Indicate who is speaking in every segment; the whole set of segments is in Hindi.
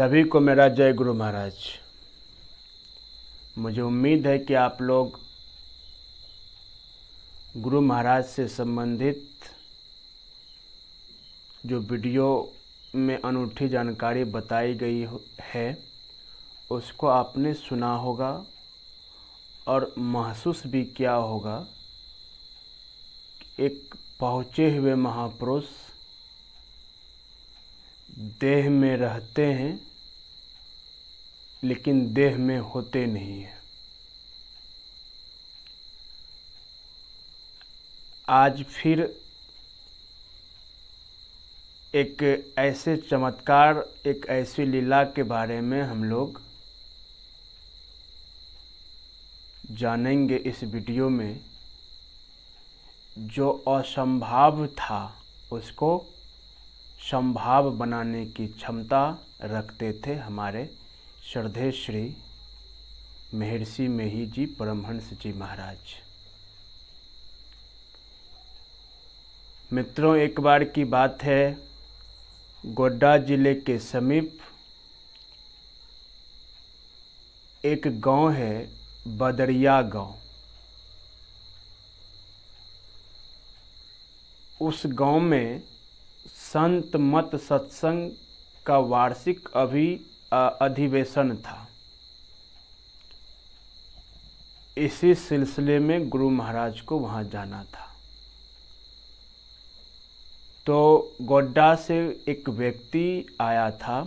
Speaker 1: सभी को मेरा जय गुरु महाराज मुझे उम्मीद है कि आप लोग गुरु महाराज से संबंधित जो वीडियो में अनूठी जानकारी बताई गई है उसको आपने सुना होगा और महसूस भी किया होगा एक पहुँचे हुए महापुरुष देह में रहते हैं लेकिन देह में होते नहीं हैं आज फिर एक ऐसे चमत्कार एक ऐसी लीला के बारे में हम लोग जानेंगे इस वीडियो में जो असंभव था उसको संभाव बनाने की क्षमता रखते थे हमारे श्रद्धे श्री महर्षि मेही जी परमहंस जी महाराज मित्रों एक बार की बात है गोड्डा जिले के समीप एक गांव है बदरिया गांव उस गांव में संत मत सत्संग का वार्षिक अभी अधिवेशन था इसी सिलसिले में गुरु महाराज को वहाँ जाना था तो गोड्डा से एक व्यक्ति आया था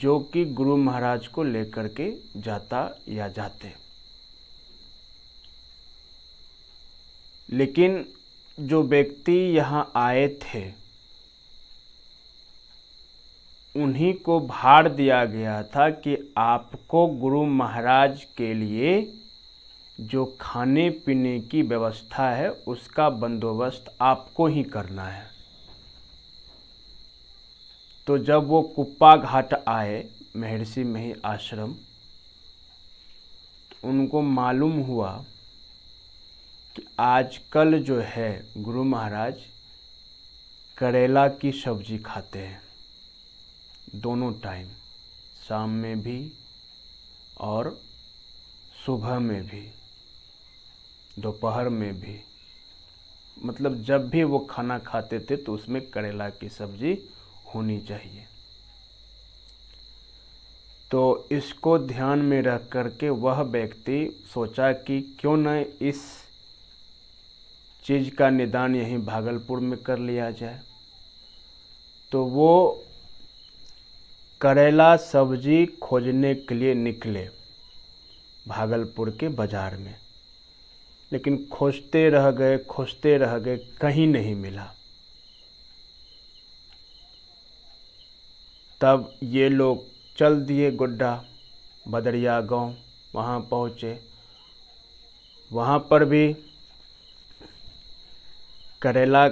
Speaker 1: जो कि गुरु महाराज को लेकर के जाता या जाते लेकिन जो व्यक्ति यहाँ आए थे उन्हीं को भार दिया गया था कि आपको गुरु महाराज के लिए जो खाने पीने की व्यवस्था है उसका बंदोबस्त आपको ही करना है तो जब वो कुप्पा घाट आए महर्षि मही आश्रम तो उनको मालूम हुआ कि आजकल जो है गुरु महाराज करेला की सब्जी खाते हैं दोनों टाइम शाम में भी और सुबह में भी दोपहर में भी मतलब जब भी वो खाना खाते थे तो उसमें करेला की सब्जी होनी चाहिए तो इसको ध्यान में रख करके वह व्यक्ति सोचा कि क्यों न इस चीज़ का निदान यहीं भागलपुर में कर लिया जाए तो वो करेला सब्जी खोजने के लिए निकले भागलपुर के बाज़ार में लेकिन खोजते रह गए खोजते रह गए कहीं नहीं मिला तब ये लोग चल दिए गोड्डा बदरिया गांव वहाँ पहुँचे वहाँ पर भी करेला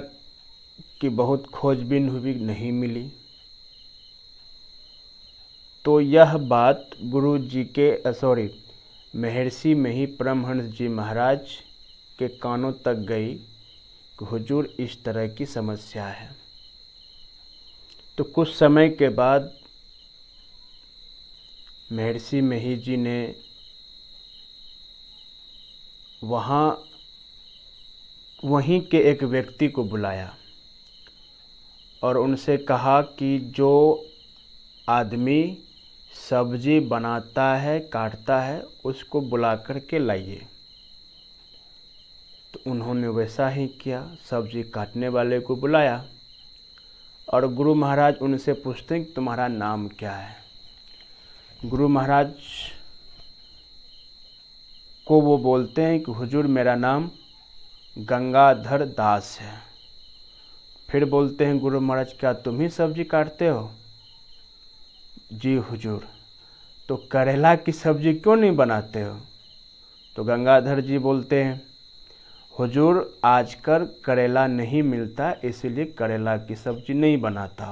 Speaker 1: की बहुत खोजबीन हुई नहीं मिली तो यह बात गुरु जी के सॉरी महर्षि में ही परमहंस जी महाराज के कानों तक गई कि हजूर इस तरह की समस्या है तो कुछ समय के बाद महर्षि मही जी ने वहाँ वहीं के एक व्यक्ति को बुलाया और उनसे कहा कि जो आदमी सब्जी बनाता है काटता है उसको बुला कर के लाइए तो उन्होंने वैसा ही किया सब्जी काटने वाले को बुलाया और गुरु महाराज उनसे पूछते हैं कि तुम्हारा नाम क्या है गुरु महाराज को वो बोलते हैं कि हुजूर मेरा नाम गंगाधर दास है फिर बोलते हैं गुरु महाराज क्या तुम ही सब्जी काटते हो जी हुजूर तो करेला की सब्जी क्यों नहीं बनाते हो तो गंगाधर जी बोलते हैं हुजूर आजकल करेला नहीं मिलता इसलिए करेला की सब्जी नहीं बनाता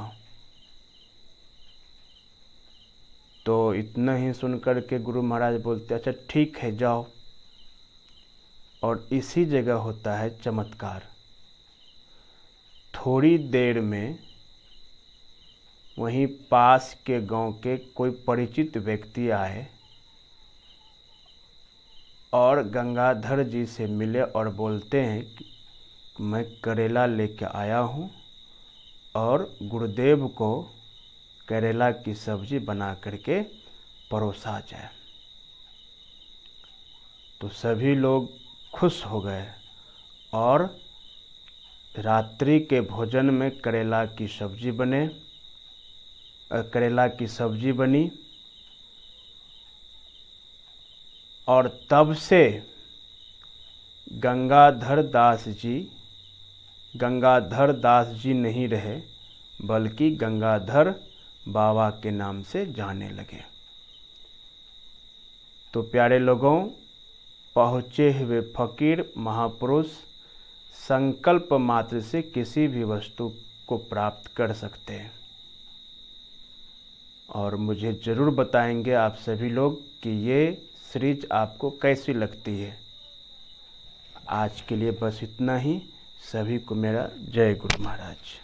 Speaker 1: तो इतना ही सुनकर के गुरु महाराज बोलते अच्छा ठीक है जाओ और इसी जगह होता है चमत्कार थोड़ी देर में वहीं पास के गांव के कोई परिचित व्यक्ति आए और गंगाधर जी से मिले और बोलते हैं कि मैं करेला लेके आया हूँ और गुरुदेव को करेला की सब्जी बना करके परोसा जाए तो सभी लोग खुश हो गए और रात्रि के भोजन में करेला की सब्जी बने करेला की सब्जी बनी और तब से गंगाधर दास जी गंगाधर दास जी नहीं रहे बल्कि गंगाधर बाबा के नाम से जाने लगे तो प्यारे लोगों पहुँचे हुए फकीर महापुरुष संकल्प मात्र से किसी भी वस्तु को प्राप्त कर सकते हैं और मुझे ज़रूर बताएंगे आप सभी लोग कि ये सीरीज आपको कैसी लगती है आज के लिए बस इतना ही सभी को मेरा जय गुरु महाराज